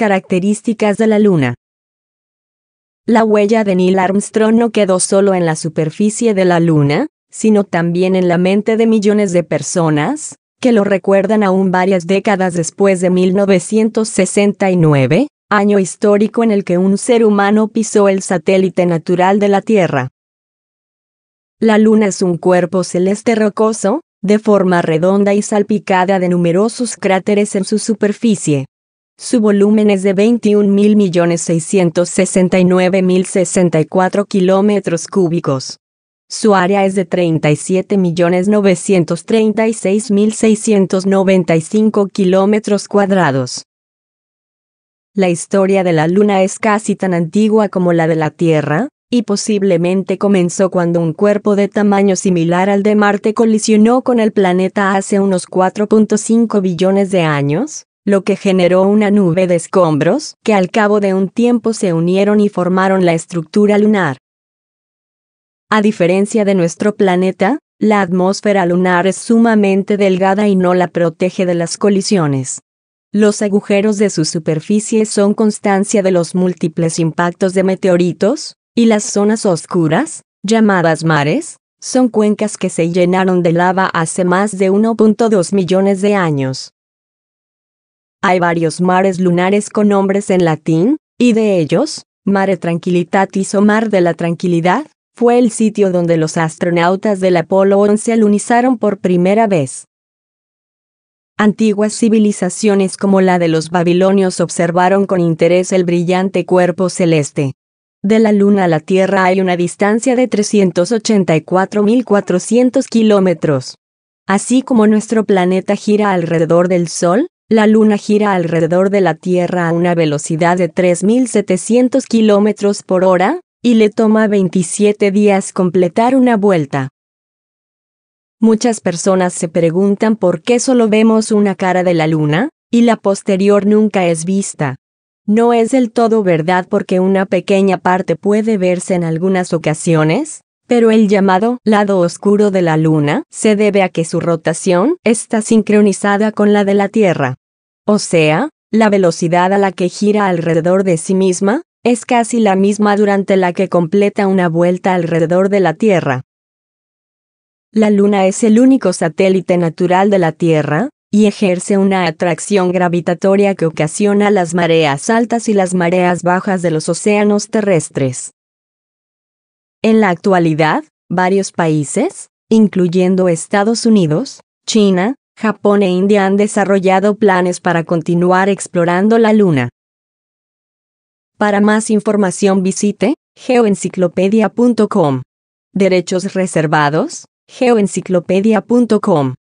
Características de la Luna. La huella de Neil Armstrong no quedó solo en la superficie de la Luna, sino también en la mente de millones de personas, que lo recuerdan aún varias décadas después de 1969, año histórico en el que un ser humano pisó el satélite natural de la Tierra. La Luna es un cuerpo celeste rocoso, de forma redonda y salpicada de numerosos cráteres en su superficie. Su volumen es de 21.669.064 kilómetros cúbicos. Su área es de 37.936.695 kilómetros cuadrados. La historia de la Luna es casi tan antigua como la de la Tierra, y posiblemente comenzó cuando un cuerpo de tamaño similar al de Marte colisionó con el planeta hace unos 4.5 billones de años, lo que generó una nube de escombros que al cabo de un tiempo se unieron y formaron la estructura lunar. A diferencia de nuestro planeta, la atmósfera lunar es sumamente delgada y no la protege de las colisiones. Los agujeros de su superficie son constancia de los múltiples impactos de meteoritos, y las zonas oscuras, llamadas mares, son cuencas que se llenaron de lava hace más de 1.2 millones de años. Hay varios mares lunares con nombres en latín, y de ellos, Mare Tranquilitatis o Mar de la Tranquilidad, fue el sitio donde los astronautas del Apolo 11 alunizaron por primera vez. Antiguas civilizaciones como la de los babilonios observaron con interés el brillante cuerpo celeste. De la Luna a la Tierra hay una distancia de 384.400 kilómetros. Así como nuestro planeta gira alrededor del Sol, la Luna gira alrededor de la Tierra a una velocidad de 3.700 km por hora, y le toma 27 días completar una vuelta. Muchas personas se preguntan por qué solo vemos una cara de la Luna, y la posterior nunca es vista. No es del todo verdad porque una pequeña parte puede verse en algunas ocasiones, pero el llamado lado oscuro de la Luna se debe a que su rotación está sincronizada con la de la Tierra. O sea, la velocidad a la que gira alrededor de sí misma, es casi la misma durante la que completa una vuelta alrededor de la Tierra. La Luna es el único satélite natural de la Tierra, y ejerce una atracción gravitatoria que ocasiona las mareas altas y las mareas bajas de los océanos terrestres. En la actualidad, varios países, incluyendo Estados Unidos, China, Japón e India han desarrollado planes para continuar explorando la Luna. Para más información visite geoenciclopedia.com. Derechos reservados, geoenciclopedia.com.